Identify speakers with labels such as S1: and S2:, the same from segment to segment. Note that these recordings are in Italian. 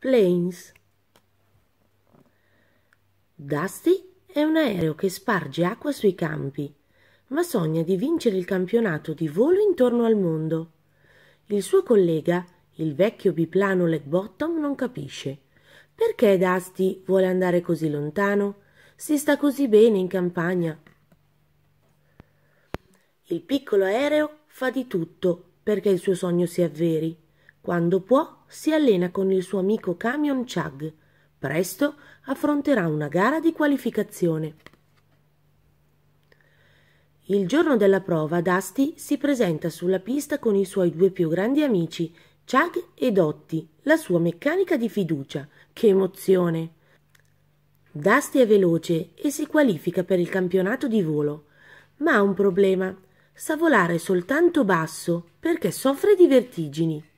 S1: Planes. Dusty è un aereo che sparge acqua sui campi, ma sogna di vincere il campionato di volo intorno al mondo. Il suo collega, il vecchio biplano Leg non capisce. Perché Dusty vuole andare così lontano? Si sta così bene in campagna. Il piccolo aereo fa di tutto perché il suo sogno si avveri quando può, si allena con il suo amico camion Chag. Presto affronterà una gara di qualificazione. Il giorno della prova, Dusty si presenta sulla pista con i suoi due più grandi amici, Chag e Dotti, la sua meccanica di fiducia. Che emozione! Dusty è veloce e si qualifica per il campionato di volo, ma ha un problema. Sa volare soltanto basso perché soffre di vertigini.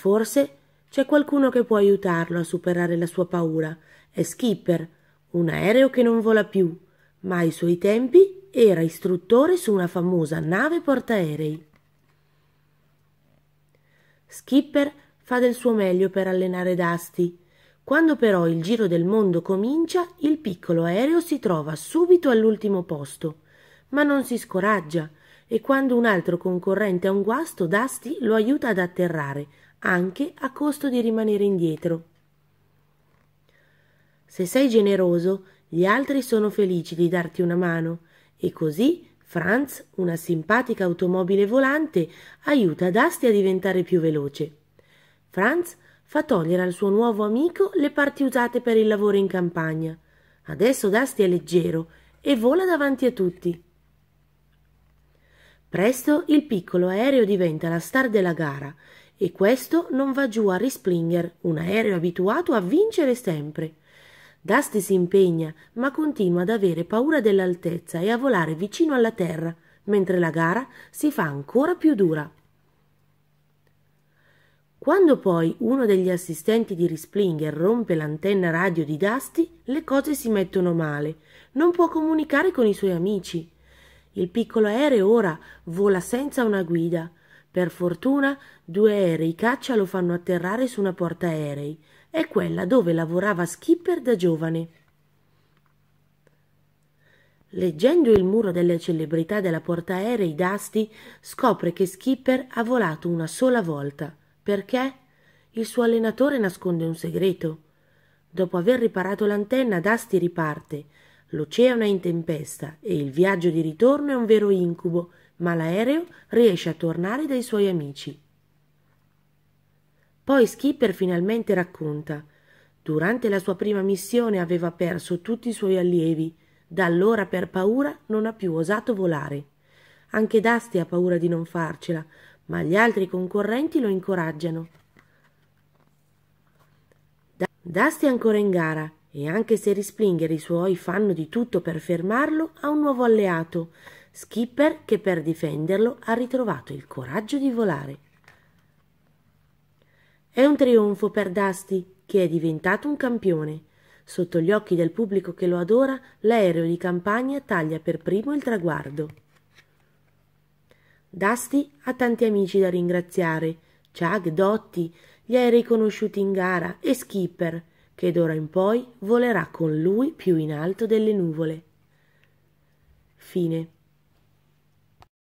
S1: Forse c'è qualcuno che può aiutarlo a superare la sua paura. È Skipper, un aereo che non vola più, ma ai suoi tempi era istruttore su una famosa nave portaerei. Skipper fa del suo meglio per allenare Dusty. Quando però il giro del mondo comincia, il piccolo aereo si trova subito all'ultimo posto, ma non si scoraggia e quando un altro concorrente ha un guasto, Dusty lo aiuta ad atterrare, anche a costo di rimanere indietro. Se sei generoso, gli altri sono felici di darti una mano e così Franz, una simpatica automobile volante, aiuta Dusty a diventare più veloce. Franz fa togliere al suo nuovo amico le parti usate per il lavoro in campagna. Adesso Dusty è leggero e vola davanti a tutti. Presto il piccolo aereo diventa la star della gara e questo non va giù a Risplinger, un aereo abituato a vincere sempre. Dusty si impegna, ma continua ad avere paura dell'altezza e a volare vicino alla terra, mentre la gara si fa ancora più dura. Quando poi uno degli assistenti di Risplinger rompe l'antenna radio di Dusty, le cose si mettono male. Non può comunicare con i suoi amici. Il piccolo aereo ora vola senza una guida, per fortuna due aerei caccia lo fanno atterrare su una porta aerei. È quella dove lavorava Skipper da giovane. Leggendo il muro delle celebrità della porta aerei d'Asti, scopre che Skipper ha volato una sola volta. Perché? Il suo allenatore nasconde un segreto. Dopo aver riparato l'antenna, Dasti riparte. L'oceano è in tempesta e il viaggio di ritorno è un vero incubo ma l'aereo riesce a tornare dai suoi amici. Poi Skipper finalmente racconta. Durante la sua prima missione aveva perso tutti i suoi allievi. Da allora per paura non ha più osato volare. Anche Dusty ha paura di non farcela, ma gli altri concorrenti lo incoraggiano. Dusty è ancora in gara e anche se Risplinger e i suoi fanno di tutto per fermarlo, ha un nuovo alleato, Skipper che per difenderlo ha ritrovato il coraggio di volare. È un trionfo per Dusty, che è diventato un campione. Sotto gli occhi del pubblico che lo adora, l'aereo di campagna taglia per primo il traguardo. Dusty ha tanti amici da ringraziare. Chag, Dotti, gli aerei conosciuti in gara e Skipper, che d'ora in poi volerà con lui più in alto delle nuvole. Fine.